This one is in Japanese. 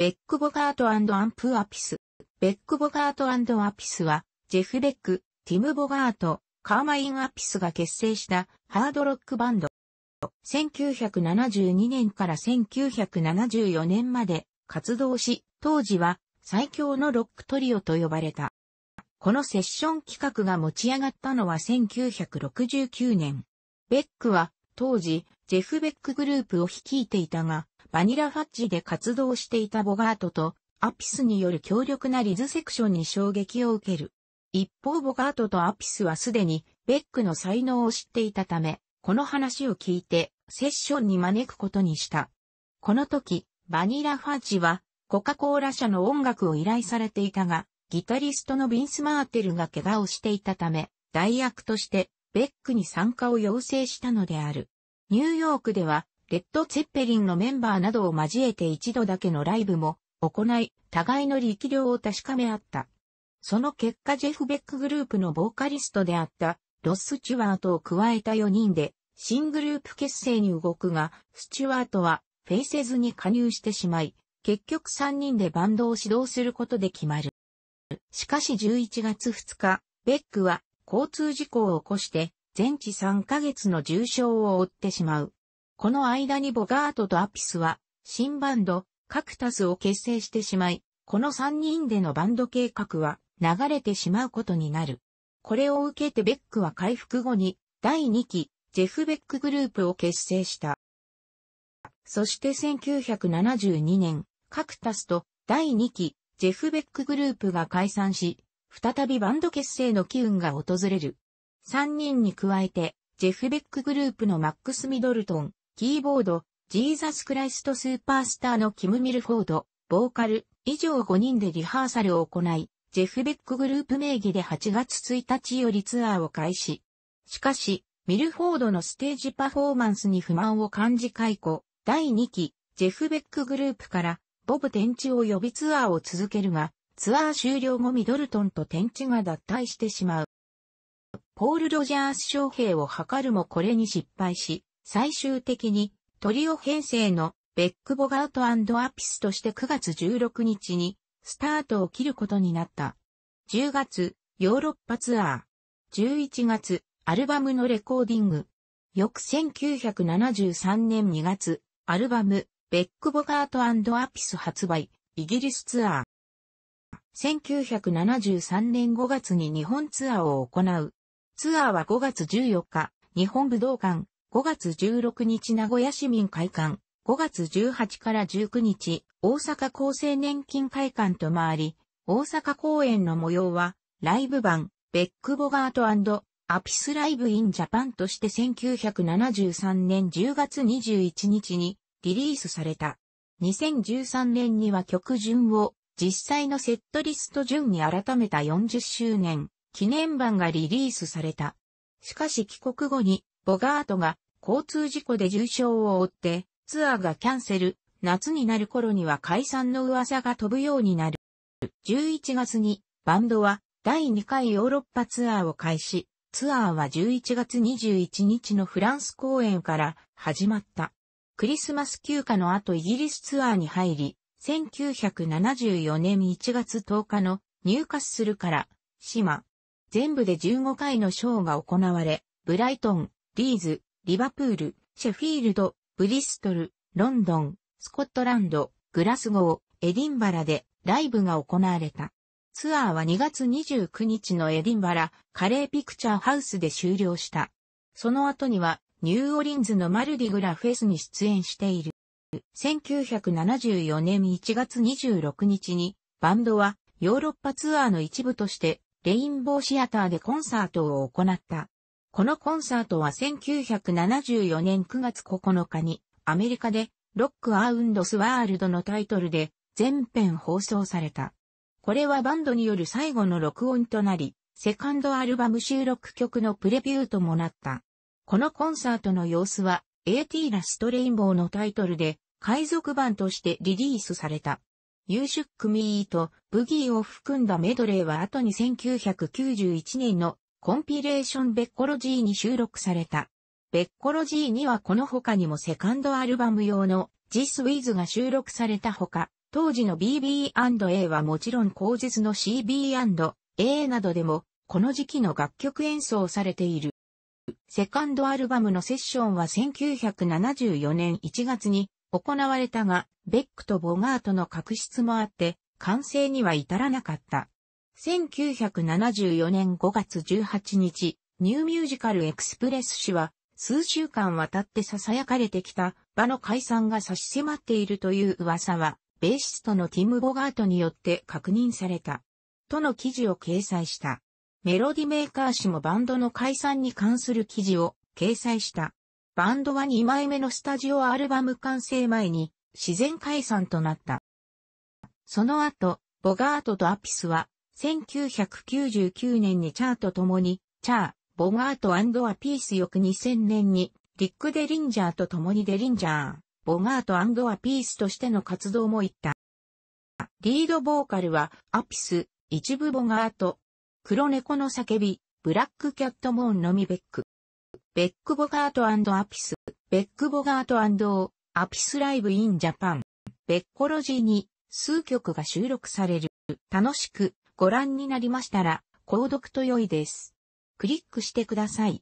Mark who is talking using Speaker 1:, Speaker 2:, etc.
Speaker 1: ベック・ボガートアンプ・アピス。ベック・ボガートアピスは、ジェフ・ベック、ティム・ボガート、カーマイン・アピスが結成したハードロックバンド。1972年から1974年まで活動し、当時は最強のロックトリオと呼ばれた。このセッション企画が持ち上がったのは1969年。ベックは当時、ジェフ・ベックグループを率いていたが、バニラ・ファッジで活動していたボガートと、アピスによる強力なリズセクションに衝撃を受ける。一方ボガートとアピスはすでに、ベックの才能を知っていたため、この話を聞いて、セッションに招くことにした。この時、バニラ・ファッジは、コカ・コーラ社の音楽を依頼されていたが、ギタリストのビンス・マーテルが怪我をしていたため、代役として、ベックに参加を要請したのである。ニューヨークでは、レッド・ツェッペリンのメンバーなどを交えて一度だけのライブも行い、互いの力量を確かめ合った。その結果ジェフ・ベックグループのボーカリストであったロス・スチュワートを加えた4人で新グループ結成に動くが、スチュワートはフェイセズに加入してしまい、結局3人でバンドを指導することで決まる。しかし11月2日、ベックは交通事故を起こして全治3ヶ月の重傷を負ってしまう。この間にボガートとアピスは、新バンド、カクタスを結成してしまい、この3人でのバンド計画は流れてしまうことになる。これを受けてベックは回復後に第2期ジェフ・ベックグループを結成した。そして1972年、カクタスと第2期ジェフ・ベックグループが解散し、再びバンド結成の機運が訪れる。3人に加えて、ジェフベックグループのマックス・ミドルトン、キーボード、ジーザス・クライスト・スーパースターのキム・ミルフォード、ボーカル、以上5人でリハーサルを行い、ジェフベックグループ名義で8月1日よりツアーを開始。しかし、ミルフォードのステージパフォーマンスに不満を感じ解雇、第2期、ジェフベックグループから、ボブ・テンチを呼びツアーを続けるが、ツアー終了後ミドルトンとテンチが脱退してしまう。ポール・ロジャース将兵を図るもこれに失敗し、最終的にトリオ編成のベック・ボガートアピスとして9月16日にスタートを切ることになった。10月、ヨーロッパツアー。11月、アルバムのレコーディング。翌1973年2月、アルバム、ベック・ボガートアピス発売、イギリスツアー。1973年5月に日本ツアーを行う。ツアーは5月14日、日本武道館、5月16日名古屋市民会館、5月18から19日、大阪厚生年金会館と回り、大阪公演の模様は、ライブ版、ベックボガートアピスライブインジャパンとして1973年10月21日にリリースされた。2013年には曲順を実際のセットリスト順に改めた40周年記念版がリリースされた。しかし帰国後に、ボガートが交通事故で重傷を負って、ツアーがキャンセル、夏になる頃には解散の噂が飛ぶようになる。11月に、バンドは第2回ヨーロッパツアーを開始、ツアーは11月21日のフランス公演から始まった。クリスマス休暇の後イギリスツアーに入り、1974年1月10日の入荷するから、島、全部で15回のショーが行われ、ブライトン、リーズ、リバプール、シェフィールド、ブリストル、ロンドン、スコットランド、グラスゴー、エディンバラでライブが行われた。ツアーは2月29日のエディンバラ、カレーピクチャーハウスで終了した。その後には、ニューオリンズのマルディグラフェスに出演している。1974年1月26日に、バンドはヨーロッパツアーの一部としてレインボーシアターでコンサートを行った。このコンサートは1974年9月9日にアメリカでロックアウンドスワールドのタイトルで全編放送された。これはバンドによる最後の録音となり、セカンドアルバム収録曲のプレビューともなった。このコンサートの様子は AT ラストレインボーのタイトルで海賊版としてリリースされた。ユーシュック・ミーとブギーを含んだメドレーは後に1991年のコンピレーションベッコロ G に収録された。ベッコロ G にはこの他にもセカンドアルバム用のジス・ウィズが収録されたほか、当時の BB&A はもちろん後日の CB&A などでも、この時期の楽曲演奏されている。セカンドアルバムのセッションは1974年1月に行われたが、ベックとボガートの確執もあって、完成には至らなかった。1974年5月18日、ニューミュージカルエクスプレス誌は、数週間渡って囁かれてきた場の解散が差し迫っているという噂は、ベーシストのティム・ボガートによって確認された。との記事を掲載した。メロディメーカー誌もバンドの解散に関する記事を掲載した。バンドは2枚目のスタジオアルバム完成前に自然解散となった。その後、ボガートとアピスは1999年にチャーと共に、チャー、ボガートアピース翌2000年に、リック・デリンジャーと共にデリンジャー、ボガートアピースとしての活動も行った。リードボーカルは、アピス、一部ボガート、黒猫の叫び、ブラックキャットモーンのみベック。ベックボガートアピス、ベックボガートアピスライブインジャパン、ベッコロジーに数曲が収録される。楽しくご覧になりましたら、購読と良いです。クリックしてください。